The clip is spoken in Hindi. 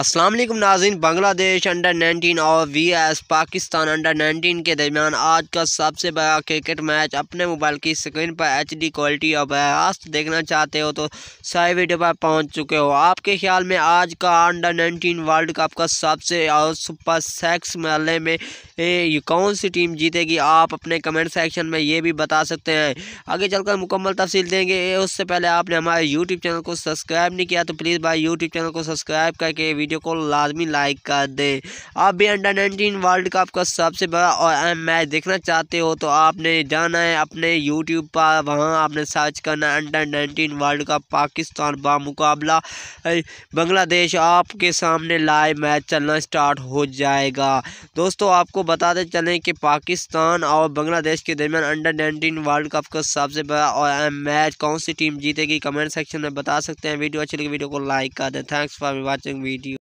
असलम नाजिन बांग्लादेश अंडर 19 और वी एस पाकिस्तान अंडर 19 के दरमियान आज का सबसे बड़ा क्रिकेट मैच अपने मोबाइल की स्क्रीन पर एच डी क्वालिटी और बरास्त देखना चाहते हो तो सही वीडियो पर पहुंच चुके हो आपके ख्याल में आज का अंडर 19 वर्ल्ड कप का सबसे और सुपर सेक्स मरहले में ए, कौन सी टीम जीतेगी आप अपने कमेंट सेक्शन में ये भी बता सकते हैं आगे चलकर मुकम्मल तफसील देंगे उससे पहले आपने हमारे यूट्यूब चैनल को सब्सक्राइब नहीं किया तो प्लीज़ भाई यूट्यूब चैनल को सब्सक्राइब करके वीडियो को लाजमी लाइक कर दे आप भी अंडर नाइनटीन वर्ल्ड कप का सबसे बड़ा और अहम मैच देखना चाहते हो तो आपने जाना है अपने यूट्यूब पर वहाँ आपने सर्च करना है under nineteen world cup Pakistan मुकाबला बांग्लादेश आपके सामने लाइव मैच चलना स्टार्ट हो जाएगा दोस्तों आपको बताते चलें कि पाकिस्तान और बांग्लादेश के दरमियान अंडर नाइनटीन वर्ल्ड कप का सबसे बड़ा और अहम मैच कौन सी टीम जीतेगी कमेंट सेक्शन में बता सकते हैं वीडियो अच्छी लगी वीडियो को लाइक कर दें थैंक्स फॉर वॉचिंग वीडियो